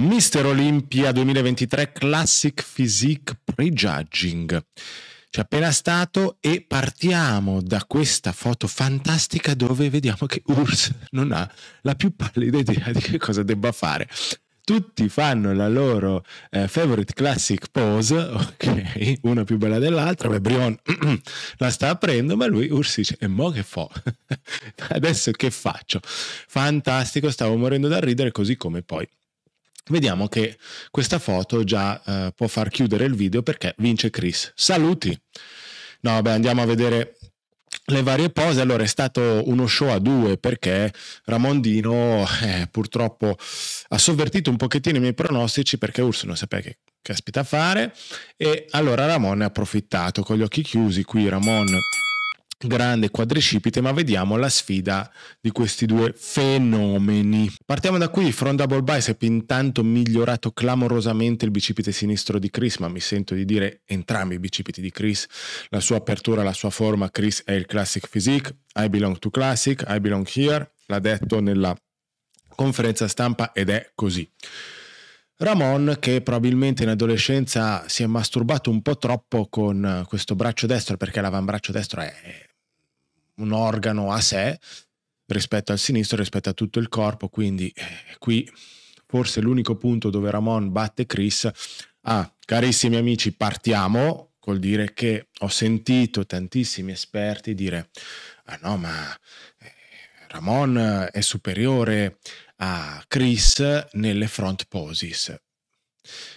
Mister Olimpia 2023 Classic Physique Prejudging. C'è cioè, appena stato e partiamo da questa foto fantastica dove vediamo che Urs non ha la più pallida idea di che cosa debba fare tutti fanno la loro eh, favorite classic pose, ok, una più bella dell'altra, beh Brion la sta aprendo, ma lui Ursi dice, e eh, mo che fo? Adesso che faccio? Fantastico, stavo morendo dal ridere, così come poi Vediamo che questa foto già eh, può far chiudere il video perché vince Chris. Saluti! No, beh, andiamo a vedere le varie pose. Allora è stato uno show a due perché Ramondino eh, purtroppo ha sovvertito un pochettino i miei pronostici perché Urso non sapeva che caspita fare e allora Ramon ne ha approfittato con gli occhi chiusi. Qui Ramon grande quadricipite, ma vediamo la sfida di questi due fenomeni. Partiamo da qui, front double bicep, intanto migliorato clamorosamente il bicipite sinistro di Chris, ma mi sento di dire entrambi i bicipiti di Chris, la sua apertura, la sua forma, Chris è il classic physique, I belong to classic, I belong here, l'ha detto nella conferenza stampa ed è così. Ramon, che probabilmente in adolescenza si è masturbato un po' troppo con questo braccio destro, perché l'avambraccio destro è un organo a sé rispetto al sinistro, rispetto a tutto il corpo, quindi eh, qui forse l'unico punto dove Ramon batte Chris. Ah, carissimi amici, partiamo col dire che ho sentito tantissimi esperti dire, ah no, ma eh, Ramon è superiore a Chris nelle front poses.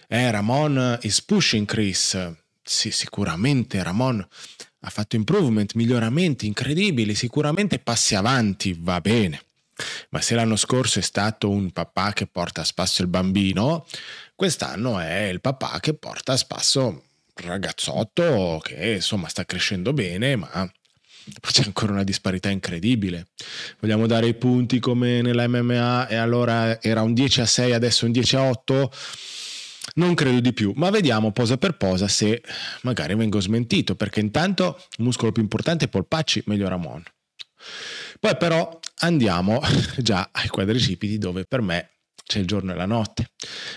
Eh, Ramon is pushing Chris. Sì, sicuramente Ramon ha fatto improvement, miglioramenti incredibili, sicuramente passi avanti, va bene. Ma se l'anno scorso è stato un papà che porta a spasso il bambino, quest'anno è il papà che porta a spasso il ragazzotto che insomma sta crescendo bene, ma c'è ancora una disparità incredibile. Vogliamo dare i punti come nella MMA e allora era un 10 a 6, adesso un 10 a 8? Non credo di più, ma vediamo posa per posa se magari vengo smentito, perché intanto il muscolo più importante è Polpacci, meglio Ramon. Poi però andiamo già ai quadricipiti dove per me c'è il giorno e la notte,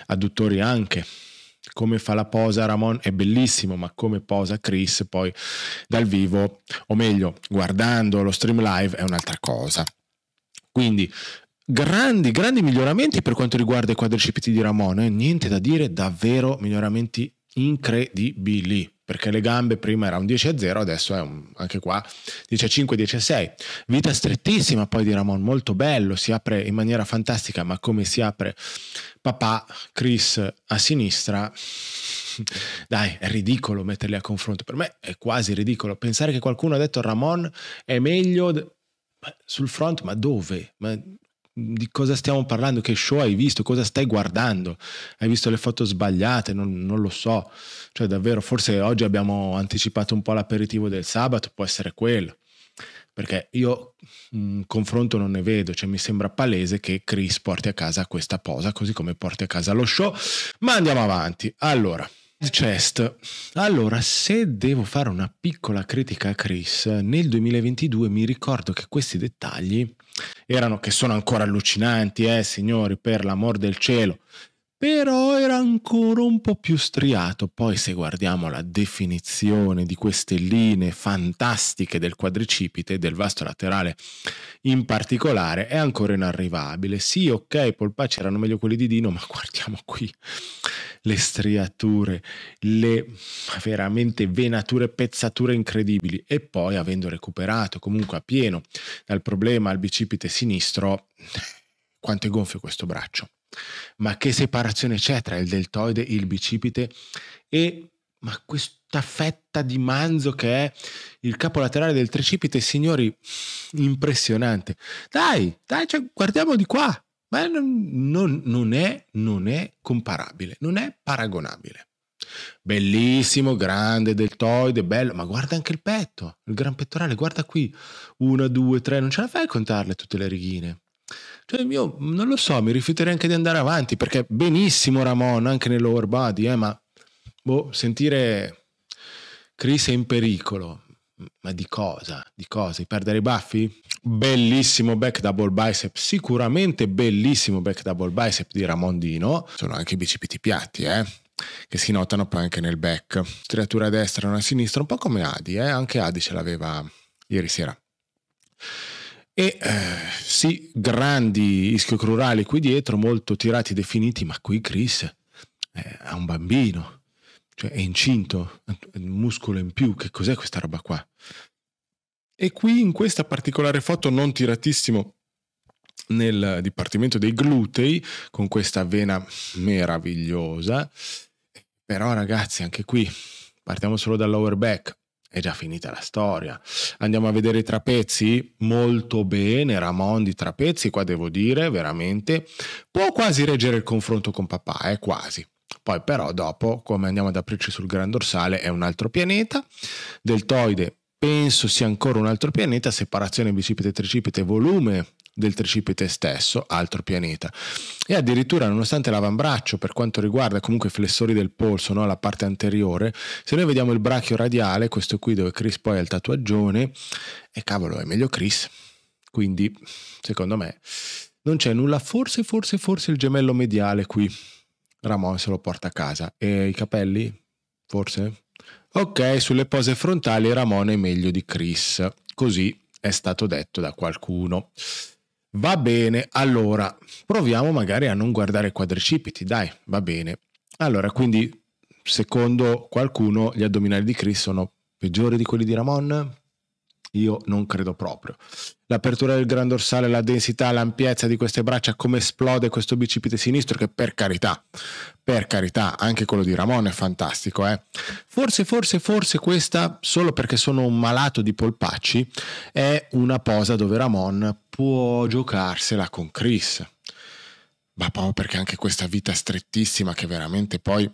adduttori anche. Come fa la posa Ramon è bellissimo, ma come posa Chris poi dal vivo, o meglio guardando lo stream live, è un'altra cosa. Quindi grandi, grandi miglioramenti per quanto riguarda i quadricipiti di Ramon, eh. niente da dire, davvero miglioramenti incredibili perché le gambe prima era un 10 a 0 adesso è un, anche qua 10 a 5 10 a 6 vita strettissima poi di Ramon molto bello si apre in maniera fantastica ma come si apre papà Chris a sinistra dai è ridicolo metterli a confronto per me è quasi ridicolo pensare che qualcuno ha detto Ramon è meglio d- sul front ma dove ma di cosa stiamo parlando, che show hai visto, cosa stai guardando, hai visto le foto sbagliate, non, non lo so, cioè davvero forse oggi abbiamo anticipato un po' l'aperitivo del sabato, può essere quello, perché io mh, mm, confronto non ne vedo, cioè mi sembra palese che Chris porti a casa questa posa, così come porti a casa lo show, ma andiamo avanti, allora chest. Allora, se devo fare una piccola critica a Chris, nel 2022 mi ricordo che questi dettagli erano che sono ancora allucinanti, eh signori, per l'amor del cielo, però era ancora un po' più striato. Poi se guardiamo la definizione di queste linee fantastiche del quadricipite del vasto laterale in particolare, è ancora inarrivabile. Sì, ok, polpacci erano meglio quelli di Dino, ma guardiamo qui le striature, le veramente venature, pezzature incredibili. E poi, avendo recuperato comunque a pieno dal problema al bicipite sinistro quanto è gonfio questo braccio, ma che separazione c'è tra il deltoide e il bicipite e ma questa fetta di manzo che è il capo laterale del tricipite, signori, impressionante. Dai, dai, cioè, guardiamo di qua, ma non, non, è, non è comparabile, non è paragonabile. Bellissimo, grande, deltoide, bello, ma guarda anche il petto, il gran pettorale, guarda qui, una, due, tre, non ce la fai a contarle tutte le righine. Cioè io non lo so, mi rifiuterei anche di andare avanti perché benissimo Ramon anche nell'over body, eh, ma boh, sentire Chris è in pericolo. Ma di cosa? Di cosa? Di perdere i baffi? Bellissimo back double bicep, sicuramente bellissimo back double bicep di Ramondino. Sono anche i bicipiti piatti, eh? che si notano poi anche nel back. Striatura a destra e una a sinistra, un po' come Adi, eh? anche Adi ce l'aveva ieri sera. E eh, sì, grandi ischio-crurali qui dietro, molto tirati, definiti, ma qui Chris eh, ha un bambino, cioè è incinto, è un muscolo in più, che cos'è questa roba qua? E qui in questa particolare foto, non tiratissimo nel dipartimento dei glutei, con questa vena meravigliosa, però ragazzi, anche qui partiamo solo dal lower back, è già finita la storia. Andiamo a vedere i trapezzi, molto bene, Ramon di trapezzi, qua devo dire, veramente, può quasi reggere il confronto con papà, è eh? quasi. Poi però dopo, come andiamo ad aprirci sul gran dorsale, è un altro pianeta, deltoide penso sia ancora un altro pianeta, separazione bicipite-tricipite, volume del tricipite stesso, altro pianeta. E addirittura, nonostante l'avambraccio, per quanto riguarda comunque i flessori del polso, no? la parte anteriore, se noi vediamo il brachio radiale, questo qui dove Chris poi ha il tatuaggione, e cavolo, è meglio Chris. Quindi, secondo me, non c'è nulla. Forse, forse, forse il gemello mediale qui. Ramon se lo porta a casa. E i capelli? Forse? Ok, sulle pose frontali Ramon è meglio di Chris. Così è stato detto da qualcuno. Va bene, allora proviamo magari a non guardare i quadricipiti, dai, va bene. Allora, quindi secondo qualcuno gli addominali di Chris sono peggiori di quelli di Ramon? Io non credo proprio. L'apertura del gran dorsale, la densità, l'ampiezza di queste braccia, come esplode questo bicipite sinistro, che per carità, per carità, anche quello di Ramon è fantastico. Eh? Forse, forse, forse questa, solo perché sono un malato di polpacci, è una posa dove Ramon può giocarsela con Chris ma proprio perché anche questa vita strettissima che veramente poi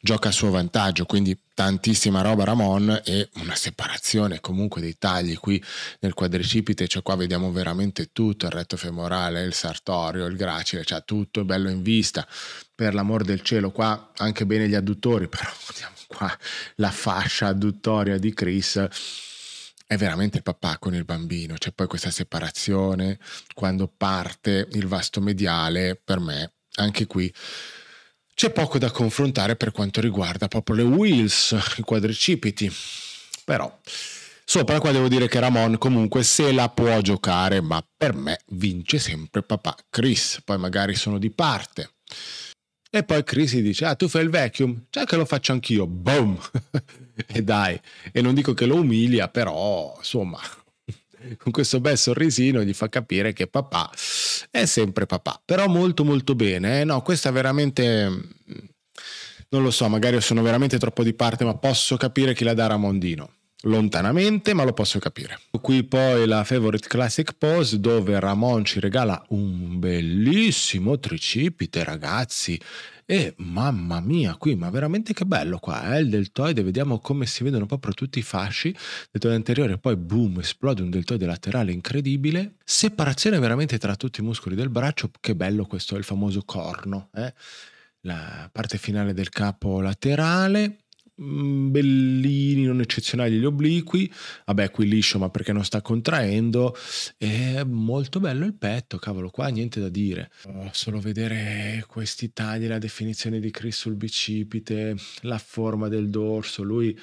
gioca a suo vantaggio, quindi tantissima roba Ramon e una separazione comunque dei tagli qui nel quadricipite, cioè qua vediamo veramente tutto, il retto femorale, il sartorio, il gracile, cioè tutto bello in vista, per l'amor del cielo qua anche bene gli adduttori, però vediamo qua la fascia adduttoria di Chris è veramente il papà con il bambino, c'è poi questa separazione, quando parte il vasto mediale, per me, anche qui c'è poco da confrontare per quanto riguarda proprio le wheels, i quadricipiti, però sopra qua devo dire che Ramon comunque se la può giocare, ma per me vince sempre papà Chris, poi magari sono di parte. E poi Crisi dice, ah tu fai il vacuum, già che lo faccio anch'io, boom! e dai, e non dico che lo umilia, però insomma, con questo bel sorrisino gli fa capire che papà è sempre papà, però molto molto bene. Eh? No, questa veramente mm, non lo so, magari sono veramente troppo di parte, ma posso capire chi la dà Mondino lontanamente, ma lo posso capire. Qui poi la Favorite Classic Pose dove Ramon ci regala un bellissimo tricipite, ragazzi. E mamma mia, qui, ma veramente che bello qua, eh? il deltoide, vediamo come si vedono proprio tutti i fasci, deltoide anteriore, poi boom, esplode un deltoide laterale incredibile, separazione veramente tra tutti i muscoli del braccio, che bello questo, il famoso corno, eh? la parte finale del capo laterale, Mm, bellini, non eccezionali gli obliqui, vabbè qui liscio ma perché non sta contraendo, è molto bello il petto, cavolo qua niente da dire, solo vedere questi tagli, la definizione di Chris sul bicipite, la forma del dorso, lui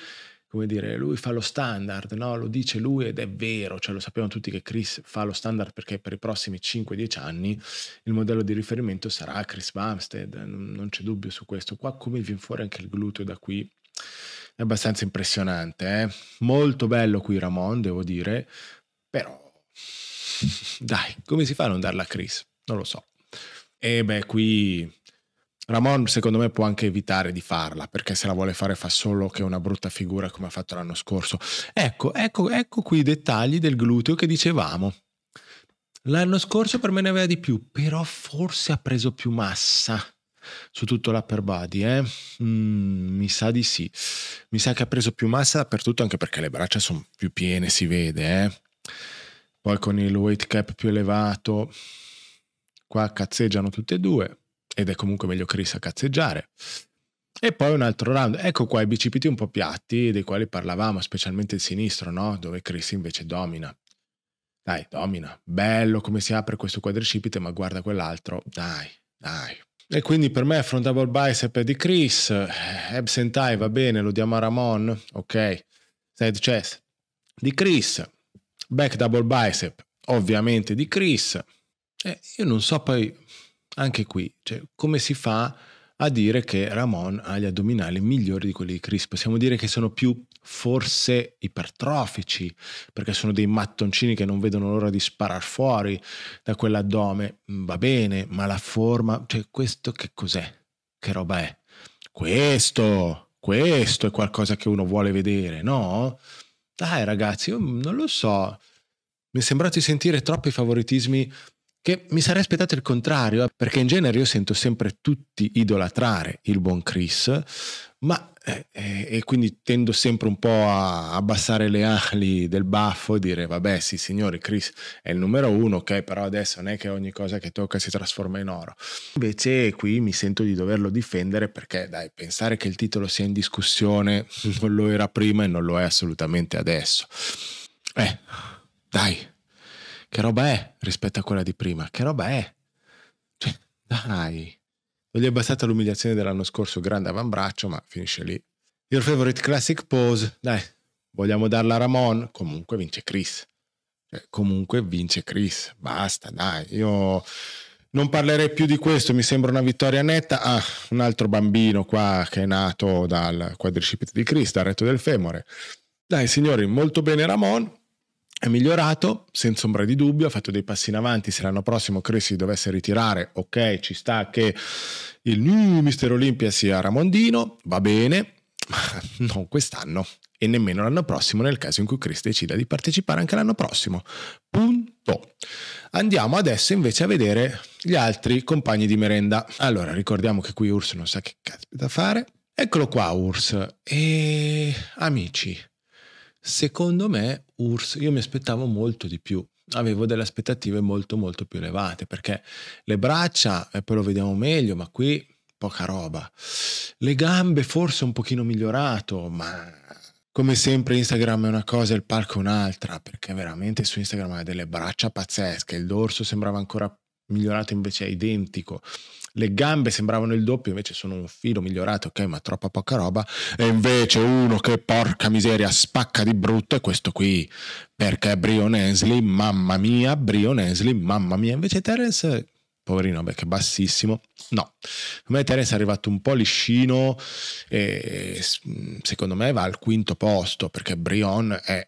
come dire, lui fa lo standard, no? lo dice lui ed è vero, cioè lo sappiamo tutti che Chris fa lo standard perché per i prossimi 5-10 anni il modello di riferimento sarà Chris Bumstead, non c'è dubbio su questo. Qua come viene fuori anche il gluteo da qui è abbastanza impressionante. Eh? Molto bello qui Ramon, devo dire, però dai, come si fa a non darla a Chris? Non lo so. E beh, qui Ramon secondo me può anche evitare di farla, perché se la vuole fare fa solo che una brutta figura come ha fatto l'anno scorso. Ecco, ecco, ecco qui i dettagli del gluteo che dicevamo. L'anno scorso per me ne aveva di più, però forse ha preso più massa su tutto l'upper body, eh? Mm, mi sa di sì. Mi sa che ha preso più massa dappertutto, anche perché le braccia sono più piene, si vede, eh? Poi con il weight cap più elevato, qua cazzeggiano tutte e due, ed è comunque meglio Chris a cazzeggiare. E poi un altro round, ecco qua i bicipiti un po' piatti dei quali parlavamo, specialmente il sinistro, no? Dove Chris invece domina. Dai, domina. Bello come si apre questo quadricipite, ma guarda quell'altro. Dai, dai. E quindi per me affrontavo il bicep di Chris, eh, abs and va bene, lo diamo a Ramon, ok, side chest cioè, di Chris, back double bicep ovviamente di Chris. E eh, io non so poi anche qui cioè, come si fa a dire che Ramon ha gli addominali migliori di quelli di Chris. Possiamo dire che sono più forse ipertrofici, perché sono dei mattoncini che non vedono l'ora di sparare fuori da quell'addome. Mm, va bene, ma la forma, cioè questo che cos'è? Che roba è? Questo, questo è qualcosa che uno vuole vedere, no? Dai ragazzi, io mm, non lo so. Mi è sembrato di sentire troppi favoritismi che mi sarei aspettato il contrario, eh, perché in genere io sento sempre tutti idolatrare il buon Chris, ma e, eh, eh, e, quindi tendo sempre un po' a abbassare le ali del baffo e dire vabbè sì signori Chris è il numero uno ok però adesso non è che ogni cosa che tocca si trasforma in oro invece qui mi sento di doverlo difendere perché dai pensare che il titolo sia in discussione non lo era prima e non lo è assolutamente adesso eh dai che roba è rispetto a quella di prima che roba è cioè dai non gli è bastata l'umiliazione dell'anno scorso, grande avambraccio, ma finisce lì. Your favorite classic pose, dai, vogliamo darla a Ramon? Comunque vince Chris. Cioè, comunque vince Chris, basta, dai, io... Non parlerei più di questo, mi sembra una vittoria netta. Ah, un altro bambino qua che è nato dal quadricipite di Chris, dal retto del femore. Dai signori, molto bene Ramon, è migliorato, senza ombra di dubbio, ha fatto dei passi in avanti. Se l'anno prossimo Chris si dovesse ritirare, ok, ci sta che il new Mister Olimpia sia Ramondino, va bene, ma non quest'anno e nemmeno l'anno prossimo nel caso in cui Chris decida di partecipare anche l'anno prossimo. Punto. Andiamo adesso invece a vedere gli altri compagni di merenda. Allora, ricordiamo che qui Urs non sa che cazzo da fare. Eccolo qua Urs. E amici, Secondo me URSS, io mi aspettavo molto di più, avevo delle aspettative molto molto più elevate, perché le braccia, e eh, poi lo vediamo meglio, ma qui poca roba. Le gambe forse un pochino migliorato, ma come sempre Instagram è una cosa e il palco è un'altra, perché veramente su Instagram ha delle braccia pazzesche, il dorso sembrava ancora più migliorato invece è identico. Le gambe sembravano il doppio, invece sono un filo migliorato, ok, ma troppa poca roba. E invece uno che porca miseria spacca di brutto è questo qui, perché Brion Hensley, mamma mia, Brion Hensley, mamma mia. Invece Terence, poverino, beh, che bassissimo. No, secondo me Terence è arrivato un po' liscino e secondo me va al quinto posto, perché Brion è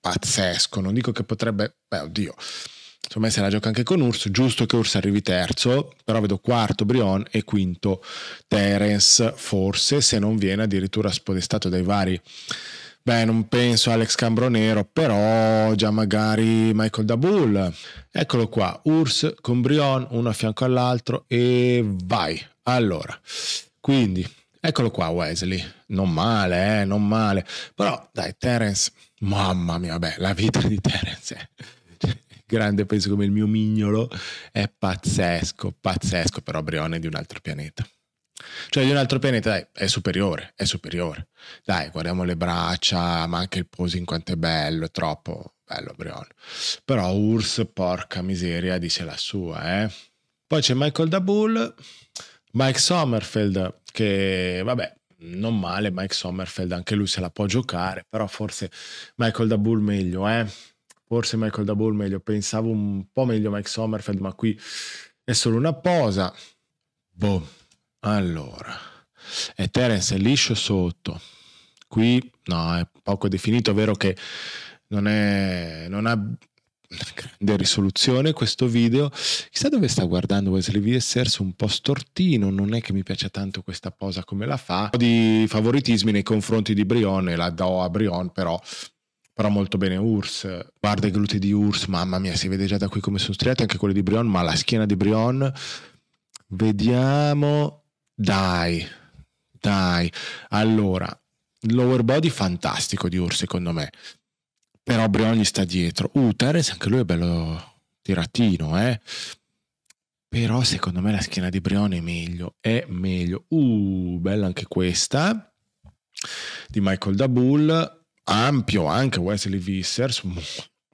pazzesco. Non dico che potrebbe, beh, oddio secondo me se la gioca anche con Urs, giusto che Urs arrivi terzo, però vedo quarto Brion e quinto Terence, forse se non viene addirittura spodestato dai vari. Beh, non penso Alex Cambronero, però già magari Michael Dabull. Eccolo qua, Urs con Brion, uno a fianco all'altro e vai. Allora, quindi, eccolo qua Wesley, non male, eh, non male. Però dai, Terence, mamma mia, beh, la vita di Terence è... Eh grande penso come il mio mignolo, è pazzesco, pazzesco, però Brione è di un altro pianeta. Cioè di un altro pianeta, dai, è superiore, è superiore. Dai, guardiamo le braccia, ma anche il posing quanto è bello, è troppo bello Brione. Però Urs, porca miseria, dice la sua, eh. Poi c'è Michael Dabul, Mike Sommerfeld, che vabbè, non male Mike Sommerfeld, anche lui se la può giocare, però forse Michael Dabul meglio, eh forse Michael Dabol meglio, pensavo un po' meglio Mike Sommerfeld, ma qui è solo una posa. Boh, allora, e Terence è liscio sotto, qui no, è poco definito, è vero che non, è, non ha grande risoluzione questo video chissà dove sta guardando Wesley Vissers un po' stortino non è che mi piace tanto questa posa come la fa un po' di favoritismi nei confronti di Brion e la do a Brion però però molto bene Urs. guarda i glutei di Urs, mamma mia, si vede già da qui come sono striati, anche quelli di Brion, ma la schiena di Brion, vediamo, dai, dai, allora, lower body fantastico di Urs secondo me, però Brion gli sta dietro, uh, Terence anche lui è bello tiratino, eh, però secondo me la schiena di Brion è meglio, è meglio, uh, bella anche questa, di Michael Dabull, ampio anche Wesley Vissers,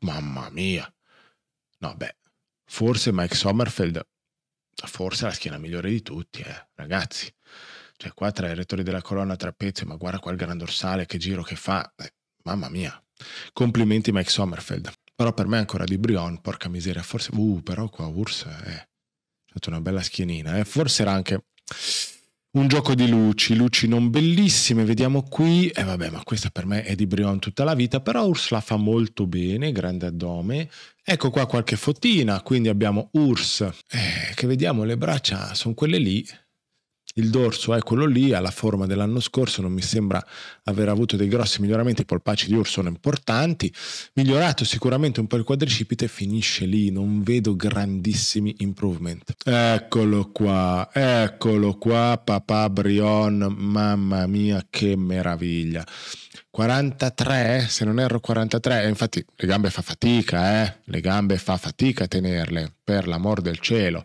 mamma mia. No, beh, forse Mike Sommerfeld, forse la schiena migliore di tutti, eh, ragazzi. Cioè qua tra i rettori della colonna, tra ma guarda quel il gran dorsale, che giro che fa. Eh, mamma mia. Complimenti Mike Sommerfeld. Però per me ancora di Brion, porca miseria, forse... Uh, però qua Urs è eh, stata una bella schienina. Eh. Forse era anche un gioco di luci, luci non bellissime, vediamo qui, e eh vabbè, ma questa per me è di Brion tutta la vita, però Ursula fa molto bene, grande addome. Ecco qua qualche fotina, quindi abbiamo Urs, eh, che vediamo le braccia, sono quelle lì, il dorso è quello lì, ha la forma dell'anno scorso, non mi sembra aver avuto dei grossi miglioramenti, i polpacci di urso sono importanti, migliorato sicuramente un po' il quadricipite, finisce lì, non vedo grandissimi improvement. Eccolo qua, eccolo qua, papà Brion, mamma mia che meraviglia. 43, se non erro 43, infatti le gambe fa fatica, eh? le gambe fa fatica a tenerle, per l'amor del cielo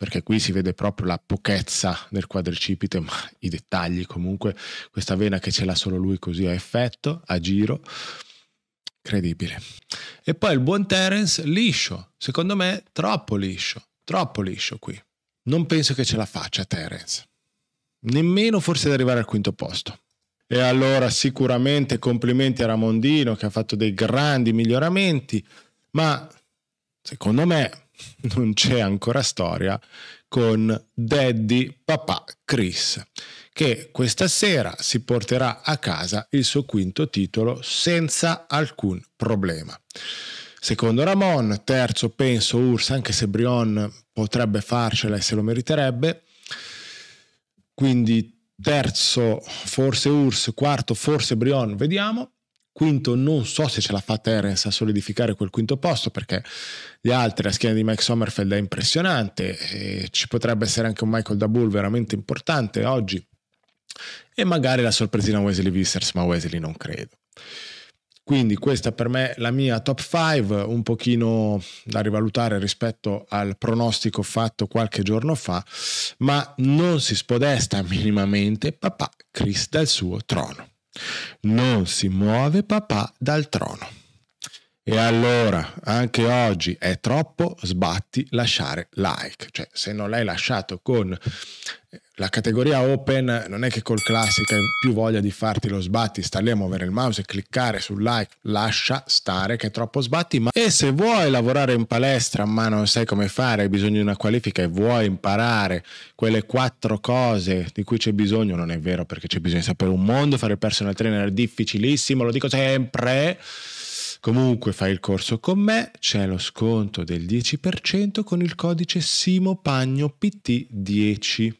perché qui si vede proprio la pochezza del quadricipite, ma i dettagli comunque, questa vena che ce l'ha solo lui così a effetto, a giro, credibile. E poi il buon Terence liscio, secondo me troppo liscio, troppo liscio qui. Non penso che ce la faccia Terence, nemmeno forse ad arrivare al quinto posto. E allora sicuramente complimenti a Ramondino che ha fatto dei grandi miglioramenti, ma secondo me non c'è ancora storia con Daddy Papà Chris, che questa sera si porterà a casa il suo quinto titolo senza alcun problema. Secondo Ramon, terzo penso Urs, anche se Brion potrebbe farcela e se lo meriterebbe, quindi terzo forse Urs, quarto forse Brion, vediamo quinto non so se ce l'ha fatta Terence a solidificare quel quinto posto perché gli altri, la schiena di Mike Sommerfeld è impressionante ci potrebbe essere anche un Michael Dabull veramente importante oggi e magari la sorpresina Wesley Vissers ma Wesley non credo quindi questa per me è la mia top 5, un pochino da rivalutare rispetto al pronostico fatto qualche giorno fa, ma non si spodesta minimamente papà Chris dal suo trono. Non si muove papà dal trono. E allora, anche oggi è troppo, sbatti lasciare like. Cioè, se non l'hai lasciato con eh, la categoria open, non è che col classica hai più voglia di farti lo sbatti, sta lì a muovere il mouse e cliccare sul like, lascia stare che è troppo sbatti. Ma... E se vuoi lavorare in palestra, ma non sai come fare, hai bisogno di una qualifica e vuoi imparare quelle quattro cose di cui c'è bisogno, non è vero perché c'è bisogno di sapere un mondo, fare il personal trainer è difficilissimo, lo dico sempre Comunque fai il corso con me, c'è lo sconto del 10% con il codice SIMOPAGNO PT10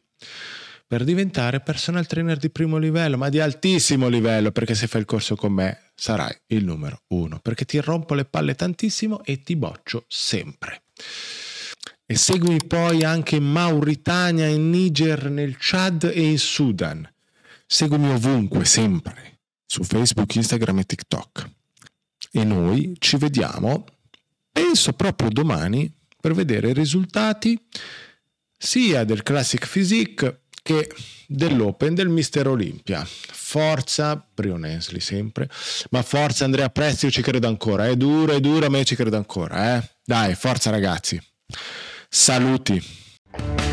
per diventare personal trainer di primo livello, ma di altissimo livello, perché se fai il corso con me sarai il numero uno, perché ti rompo le palle tantissimo e ti boccio sempre. E seguimi poi anche in Mauritania, in Niger, nel Chad e in Sudan. Seguimi ovunque, sempre, su Facebook, Instagram e TikTok e noi ci vediamo, penso proprio domani, per vedere i risultati sia del Classic Physique che dell'Open del Mister Olimpia. Forza, Brion Prionesli sempre, ma forza Andrea Prezzi, io ci credo ancora, è duro, è duro, ma io ci credo ancora, eh? Dai, forza ragazzi. Saluti.